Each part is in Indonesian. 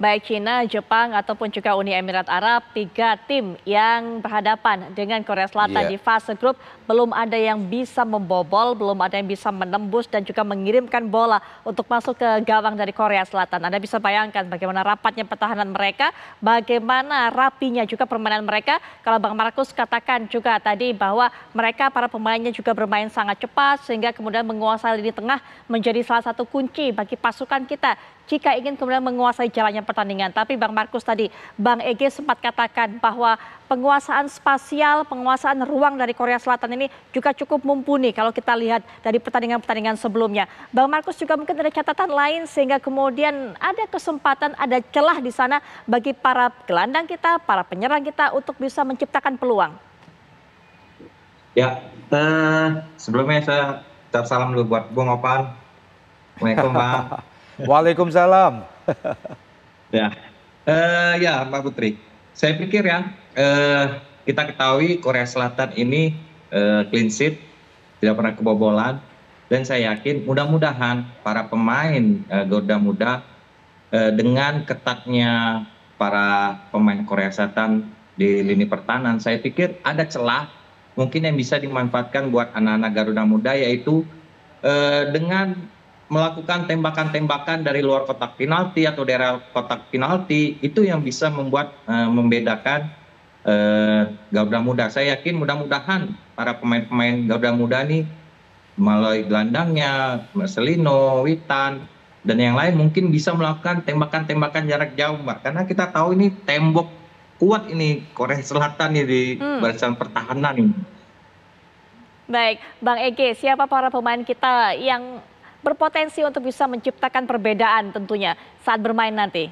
baik China, Jepang ataupun juga Uni Emirat Arab, tiga tim yang berhadapan dengan Korea Selatan yeah. di fase grup belum ada yang bisa membobol, belum ada yang bisa menembus dan juga mengirimkan bola untuk masuk ke gawang dari Korea Selatan. Anda bisa bayangkan bagaimana rapatnya pertahanan mereka, bagaimana rapinya juga permainan mereka. Kalau Bang Markus katakan juga tadi bahwa mereka para pemainnya juga bermain sangat cepat sehingga kemudian menguasai lini tengah menjadi salah satu kunci bagi pasukan kita jika ingin kemudian menguasai jalannya pertandingan. Tapi Bang Markus tadi, Bang Ege sempat katakan bahwa penguasaan spasial, penguasaan ruang dari Korea Selatan ini juga cukup mumpuni kalau kita lihat dari pertandingan-pertandingan sebelumnya. Bang Markus juga mungkin ada catatan lain sehingga kemudian ada kesempatan, ada celah di sana bagi para gelandang kita, para penyerang kita untuk bisa menciptakan peluang. Ya, uh, sebelumnya saya ucap salam dulu buat Bung Opan. Waalaikumsalam. Waalaikumsalam. ya, uh, ya Mbak Putri. Saya pikir ya uh, kita ketahui Korea Selatan ini uh, clean sheet, tidak pernah kebobolan, dan saya yakin mudah-mudahan para pemain uh, Garuda Muda uh, dengan ketatnya para pemain Korea Selatan di lini pertahanan, saya pikir ada celah mungkin yang bisa dimanfaatkan buat anak-anak Garuda Muda yaitu eh, dengan melakukan tembakan-tembakan dari luar kotak penalti atau daerah kotak penalti itu yang bisa membuat uh, membedakan uh, Garuda Muda. Saya yakin mudah-mudahan para pemain-pemain Garuda Muda ini, melalui gelandangnya, Marcelino, Witan, dan yang lain mungkin bisa melakukan tembakan-tembakan jarak jauh, Mbak. Karena kita tahu ini tembok kuat ini Korea Selatan ini di hmm. barisan pertahanan ini. Baik, Bang Ege, siapa para pemain kita yang berpotensi untuk bisa menciptakan perbedaan tentunya saat bermain nanti?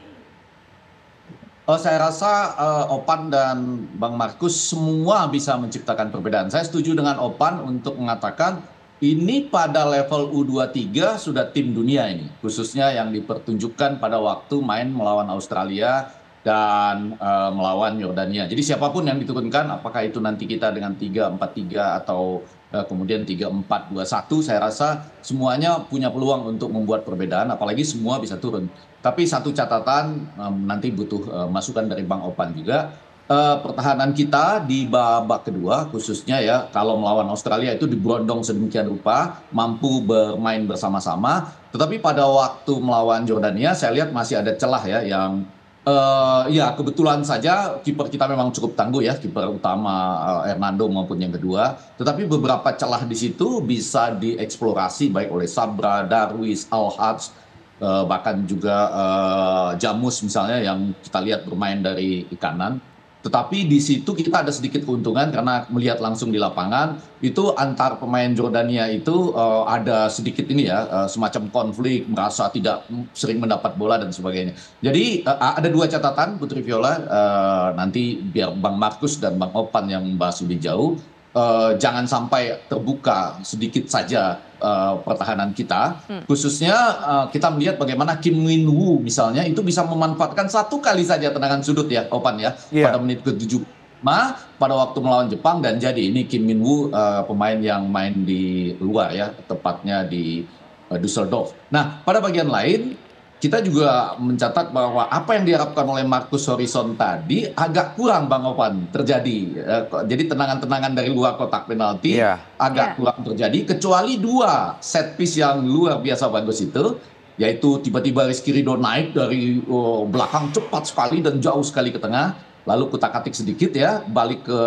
Uh, saya rasa uh, Opan dan Bang Markus semua bisa menciptakan perbedaan. Saya setuju dengan Opan untuk mengatakan ini pada level U23 sudah tim dunia ini, khususnya yang dipertunjukkan pada waktu main melawan Australia dan uh, melawan Yordania. Jadi siapapun yang diturunkan, apakah itu nanti kita dengan 3-4-3 atau Eh, kemudian 3421 saya rasa semuanya punya peluang untuk membuat perbedaan apalagi semua bisa turun. Tapi satu catatan nanti butuh eh, masukan dari Bang Opan juga eh, pertahanan kita di babak kedua khususnya ya kalau melawan Australia itu diberondong sedemikian rupa mampu bermain bersama-sama tetapi pada waktu melawan Jordania saya lihat masih ada celah ya yang Uh, ya kebetulan saja kiper kita memang cukup tangguh ya kiper utama uh, Hernando maupun yang kedua. Tetapi beberapa celah di situ bisa dieksplorasi baik oleh Sabra, Darwis, Alhats, uh, eh, bahkan juga uh, Jamus misalnya yang kita lihat bermain dari kanan tetapi di situ kita ada sedikit keuntungan karena melihat langsung di lapangan itu antar pemain Jordania itu uh, ada sedikit ini ya uh, semacam konflik merasa tidak sering mendapat bola dan sebagainya. Jadi uh, ada dua catatan Putri Viola uh, nanti biar Bang Markus dan Bang Opan yang membahas lebih jauh uh, jangan sampai terbuka sedikit saja Eh, pertahanan kita. Hmm. Khususnya eh, kita melihat bagaimana Kim Min Woo misalnya itu bisa memanfaatkan satu kali saja tendangan sudut ya, Opan ya, yeah. pada menit ke-7 Ma pada waktu melawan Jepang dan jadi ini Kim Min Woo uh, pemain yang main di luar ya, tepatnya di uh, Dusseldorf. Nah, pada bagian lain kita juga mencatat bahwa apa yang diharapkan oleh Markus Horizon tadi agak kurang Bang Opan terjadi. Eh, jadi tenangan-tenangan dari luar kotak penalti yeah. agak yeah. kurang terjadi kecuali dua set piece yang luar biasa bagus itu yaitu tiba-tiba Rizky Ridho naik dari oh, belakang cepat sekali dan jauh sekali ke tengah lalu kutak-atik sedikit ya balik ke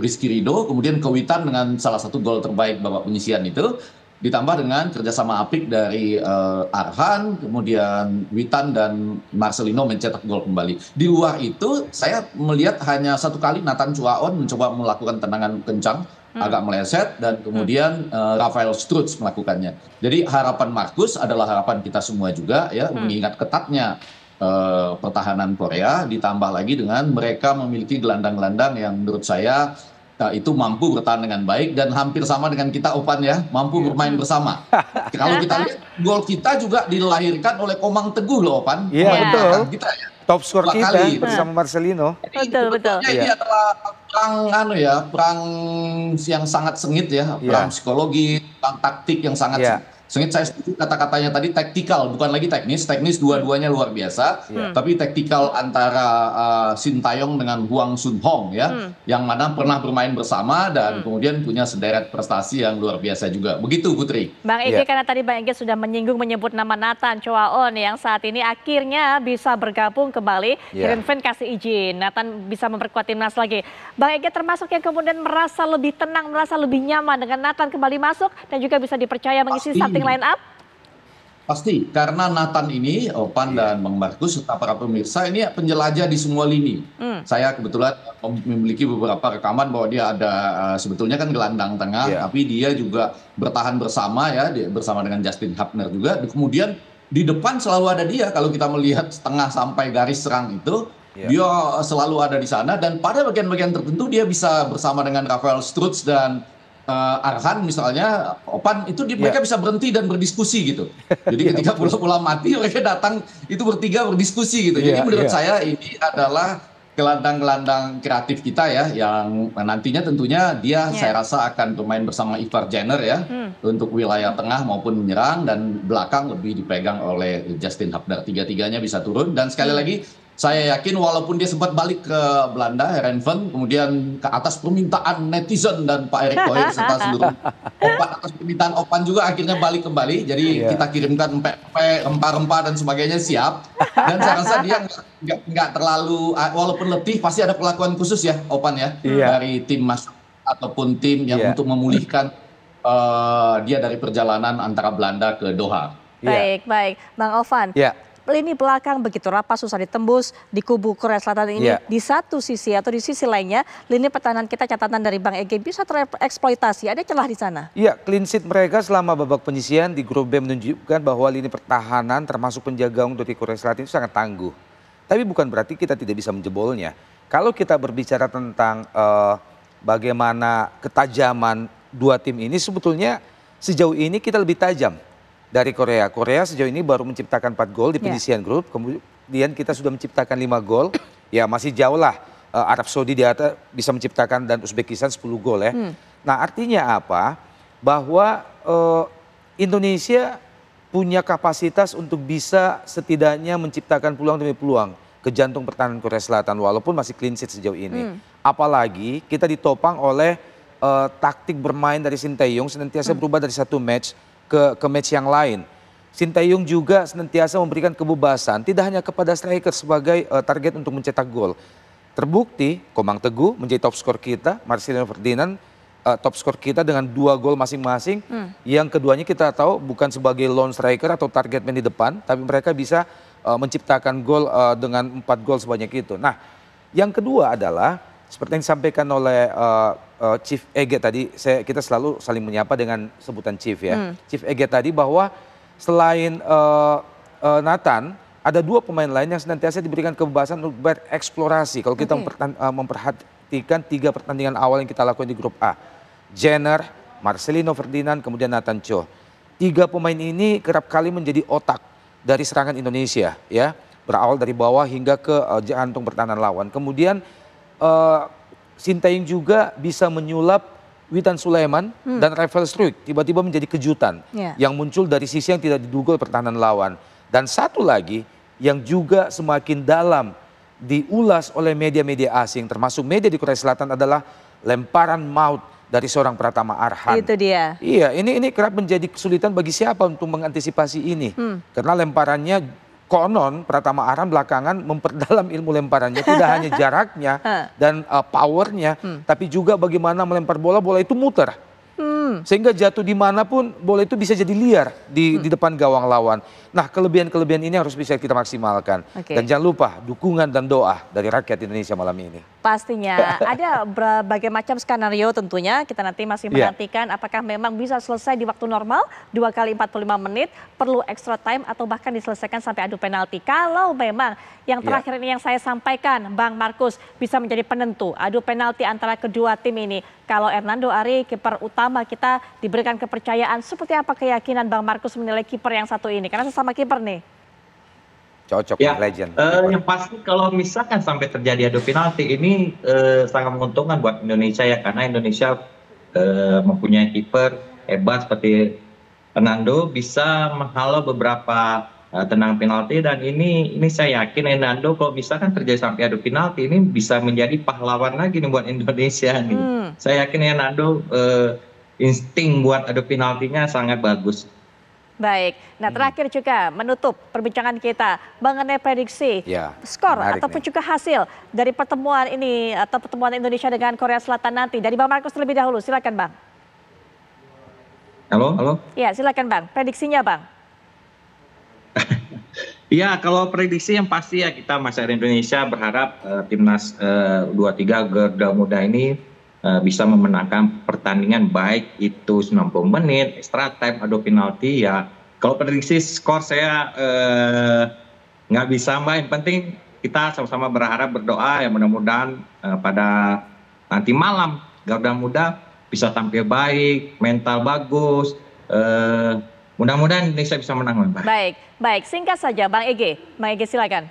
Rizky Ridho kemudian ke Witan dengan salah satu gol terbaik babak penyisian itu ditambah dengan kerjasama apik dari uh, Arhan, kemudian Witan dan Marcelino mencetak gol kembali. Di luar itu, saya melihat hanya satu kali Nathan Cuaon mencoba melakukan tendangan kencang, hmm. agak meleset, dan hmm. kemudian hmm. uh, Rafael Strutz melakukannya. Jadi harapan Markus adalah harapan kita semua juga, ya, hmm. mengingat ketatnya uh, pertahanan Korea, ditambah lagi dengan mereka memiliki gelandang-gelandang yang menurut saya Nah, itu mampu bertahan dengan baik dan hampir sama dengan kita Upan ya, mampu iya. bermain bersama. Kalau kita iya. lihat gol kita juga dilahirkan oleh Komang Teguh loh Upan. Iya yeah. betul. Kan kita ya. Top skor kita kali. bersama Marcelino. betul betul. Ini yeah. adalah perang anu ya, perang yang sangat sengit ya, iya. perang yeah. psikologi, perang taktik yang sangat yeah. sengit Sengit saya setuju kata-katanya tadi taktikal, bukan lagi teknis. Teknis dua-duanya luar biasa, iya. hmm. tapi taktikal antara uh, Sintayong dengan Huang Sun Hong ya, hmm. yang mana pernah bermain bersama dan hmm. kemudian punya sederet prestasi yang luar biasa juga. Begitu Putri. Bang Ege, yeah. karena tadi Bang Ege sudah menyinggung menyebut nama Nathan Choaon yang saat ini akhirnya bisa bergabung kembali. Yeah. Greenfin kasih izin, Nathan bisa memperkuat timnas lagi. Bang Ege termasuk yang kemudian merasa lebih tenang, merasa lebih nyaman dengan Nathan kembali masuk dan juga bisa dipercaya mengisi satu starting hmm. line up? Pasti, karena Nathan ini, Opan iya. dan Bang Markus serta para pemirsa ini penjelajah di semua lini. Hmm. Saya kebetulan memiliki beberapa rekaman bahwa dia ada eh, sebetulnya kan gelandang tengah, yeah. tapi dia juga bertahan bersama ya, bersama dengan Justin Hapner juga. Kemudian di depan selalu ada dia. Kalau kita melihat setengah sampai garis serang itu, yeah. dia selalu ada di sana. Dan pada bagian-bagian tertentu dia bisa bersama dengan Rafael Struts dan uh, eh, Arhan misalnya, Opan itu di, yeah. mereka ya. bisa berhenti dan berdiskusi gitu. Jadi yeah, ketika pulau-pulau mati mereka datang itu bertiga berdiskusi gitu. Yeah, Jadi ya, menurut yeah. saya ini adalah gelandang-gelandang kreatif kita ya yang nantinya tentunya dia yeah. saya rasa akan bermain bersama Ivar Jenner ya hmm. untuk wilayah tengah maupun menyerang dan belakang lebih dipegang oleh Justin Hubner tiga-tiganya bisa turun dan sekali hmm. lagi saya yakin walaupun dia sempat balik ke Belanda, Renven, kemudian ke atas permintaan netizen dan Pak Erick Thohir serta seluruh Opan atas permintaan Opan juga akhirnya balik kembali. Jadi yeah. kita kirimkan PP, rempah-rempah dan sebagainya siap. Dan saya rasa dia nggak terlalu, ah, walaupun letih pasti ada perlakuan khusus ya Opan ya yeah. dari tim mas ataupun tim yang yeah. untuk memulihkan uh, dia dari perjalanan antara Belanda ke Doha. Iya. Baik, yeah. baik, Bang Ovan. Yeah lini belakang begitu rapat susah ditembus di kubu Korea Selatan ini yeah. di satu sisi atau di sisi lainnya lini pertahanan kita catatan dari Bang Ege bisa tereksploitasi. Ada celah di sana. Iya, yeah, clean sheet mereka selama babak penyisian di grup B menunjukkan bahwa lini pertahanan termasuk penjaga untuk di Korea Selatan itu sangat tangguh. Tapi bukan berarti kita tidak bisa menjebolnya. Kalau kita berbicara tentang uh, bagaimana ketajaman dua tim ini sebetulnya sejauh ini kita lebih tajam dari Korea. Korea sejauh ini baru menciptakan 4 gol di ya. penyisian yeah. grup. Kemudian kita sudah menciptakan 5 gol. Ya masih jauh lah uh, Arab Saudi di atas bisa menciptakan dan Uzbekistan 10 gol ya. Hmm. Nah artinya apa? Bahwa uh, Indonesia punya kapasitas untuk bisa setidaknya menciptakan peluang demi peluang ke jantung pertahanan Korea Selatan walaupun masih clean sheet sejauh ini. Hmm. Apalagi kita ditopang oleh uh, taktik bermain dari Sinteyong senantiasa hmm. berubah dari satu match ke ke match yang lain. Sintayong juga senantiasa memberikan kebebasan tidak hanya kepada striker sebagai uh, target untuk mencetak gol. Terbukti Komang Teguh menjadi top skor kita, Marcelino Ferdinand uh, top skor kita dengan dua gol masing-masing. Hmm. Yang keduanya kita tahu bukan sebagai lone striker atau target man di depan, tapi mereka bisa uh, menciptakan gol uh, dengan empat gol sebanyak itu. Nah, yang kedua adalah seperti yang disampaikan oleh uh, uh, Chief Ege tadi, saya, kita selalu saling menyapa dengan sebutan Chief ya. Hmm. Chief Ege tadi bahwa selain uh, uh, Nathan, ada dua pemain lain yang senantiasa diberikan kebebasan untuk bereksplorasi. Kalau kita okay. uh, memperhatikan tiga pertandingan awal yang kita lakukan di grup A, Jenner, Marcelino Ferdinand, kemudian Nathan Cho. Tiga pemain ini kerap kali menjadi otak dari serangan Indonesia ya berawal dari bawah hingga ke uh, jantung pertahanan lawan. Kemudian uh, eh, Sintayong juga bisa menyulap Witan Sulaiman hmm. dan Rafael Struik tiba-tiba menjadi kejutan yeah. yang muncul dari sisi yang tidak diduga pertahanan lawan. Dan satu lagi yang juga semakin dalam diulas oleh media-media asing termasuk media di Korea Selatan adalah lemparan maut dari seorang Pratama Arhan. Itu dia. Iya, ini ini kerap menjadi kesulitan bagi siapa untuk mengantisipasi ini. Hmm. Karena lemparannya konon Pratama Arhan belakangan memperdalam ilmu lemparannya tidak hanya jaraknya dan uh, powernya hmm. tapi juga bagaimana melempar bola bola itu muter sehingga jatuh dimanapun bola itu bisa jadi liar di, hmm. di depan gawang lawan. Nah kelebihan-kelebihan ini harus bisa kita maksimalkan. Okay. Dan jangan lupa dukungan dan doa dari rakyat Indonesia malam ini. Pastinya ada berbagai macam skenario tentunya. Kita nanti masih iya. menantikan yeah. apakah memang bisa selesai di waktu normal dua kali 45 menit. Perlu extra time atau bahkan diselesaikan sampai adu penalti. Kalau memang yang iya. terakhir yeah. ini yang saya sampaikan Bang Markus bisa menjadi penentu adu penalti antara kedua tim ini kalau Hernando Ari kiper utama kita diberikan kepercayaan seperti apa keyakinan Bang Markus menilai kiper yang satu ini karena sesama kiper nih cocok ya, legend. Uh, yang pasti kalau misalkan sampai terjadi adu penalti ini uh, sangat menguntungkan buat Indonesia ya karena Indonesia uh, mempunyai kiper hebat seperti Hernando bisa menghalau beberapa Eh, tenang penalti dan ini ini saya yakin Enando kalau bisa kan kerja sampai adu penalti ini bisa menjadi pahlawan lagi nih buat Indonesia nih. Hmm. Saya yakin Enando eh, insting buat adu penaltinya sangat bagus. Baik, nah hmm. terakhir juga menutup perbincangan kita mengenai prediksi ya, skor ataupun nih. juga hasil dari pertemuan ini atau pertemuan Indonesia dengan Korea Selatan nanti. Dari Bang Markus terlebih dahulu, silakan Bang. Halo, halo. Ya, silakan Bang. Prediksinya Bang. Ya, kalau prediksi yang pasti ya kita masyarakat Indonesia berharap uh, timnas uh, 23 Garuda Muda ini uh, bisa memenangkan pertandingan baik itu 90 menit, extra time atau penalti ya. Kalau prediksi skor saya uh, nggak bisa Yang penting kita sama-sama berharap berdoa ya mudah-mudahan uh, pada nanti malam Garuda Muda bisa tampil baik, mental bagus, uh, mudah-mudahan Indonesia bisa menang, Pak. Baik, baik. Singkat saja, Bang Ege. Bang Ege silakan.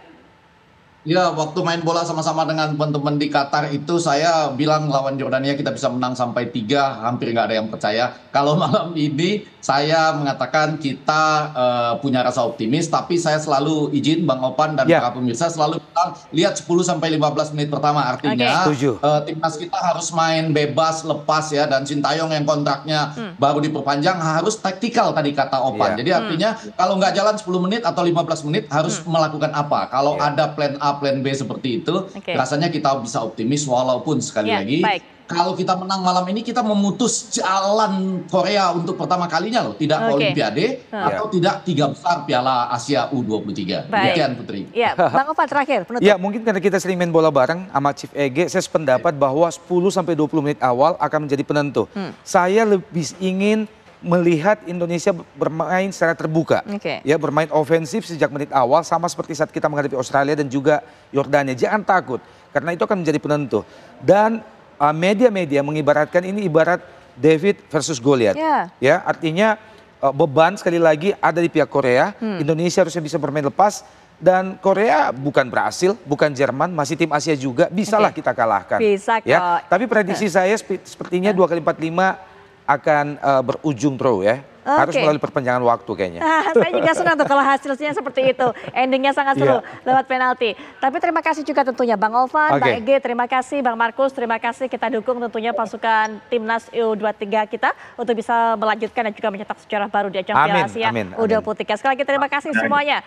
Ya, waktu main bola sama-sama dengan teman-teman di Qatar itu saya bilang lawan Jordania kita bisa menang sampai tiga, hampir nggak ada yang percaya. Kalau malam ini saya mengatakan kita uh, punya rasa optimis, tapi saya selalu izin Bang Opan dan ya. para pemirsa selalu bilang lihat 10 sampai 15 menit pertama artinya okay. uh, eh, timnas kita harus main bebas, lepas ya dan Sintayong yang kontraknya hmm. baru diperpanjang harus taktikal tadi kata Opan. Ya. Jadi artinya hmm. kalau nggak jalan 10 menit atau 15 menit harus hmm. melakukan apa? Kalau ya. ada plan A plan B seperti itu, okay. rasanya kita bisa optimis walaupun sekali yeah, lagi baik. kalau kita menang malam ini kita memutus jalan Korea untuk pertama kalinya loh, tidak okay. Olimpiade hmm. atau yeah. tidak tiga besar Piala Asia U23. Demikian Putri. Ya, Bang Opa terakhir penutup. Ya, mungkin karena kita sering main bola bareng sama Chief Ege, saya sependapat ya. bahwa 10 sampai 20 menit awal akan menjadi penentu. Hmm. Saya lebih ingin melihat Indonesia bermain secara terbuka. Okay. Ya, bermain ofensif sejak menit awal sama seperti saat kita menghadapi Australia dan juga Yordania. Jangan takut karena itu akan menjadi penentu. Dan uh, media-media uh, mengibaratkan ini ibarat David versus Goliath. Yeah. Ya, artinya uh, beban sekali lagi ada di pihak Korea. Hmm. Indonesia harusnya bisa bermain lepas dan Korea bukan berhasil, bukan Jerman, masih tim Asia juga, bisalah okay. kita kalahkan. Bisa Ya, tapi prediksi saya sepertinya ya. dua kali empat lima akan uh, berujung terus ya. Okay. Harus melalui perpanjangan waktu kayaknya. Saya juga senang tuh kalau hasilnya seperti itu. Endingnya sangat seru yeah. lewat penalti. Tapi terima kasih juga tentunya Bang Ovan, okay. Bang Ege, terima kasih Bang Markus, terima kasih kita dukung tentunya pasukan timnas U23 kita untuk bisa melanjutkan dan juga mencetak sejarah baru di ajang Piala Asia U23. Sekali lagi terima kasih semuanya.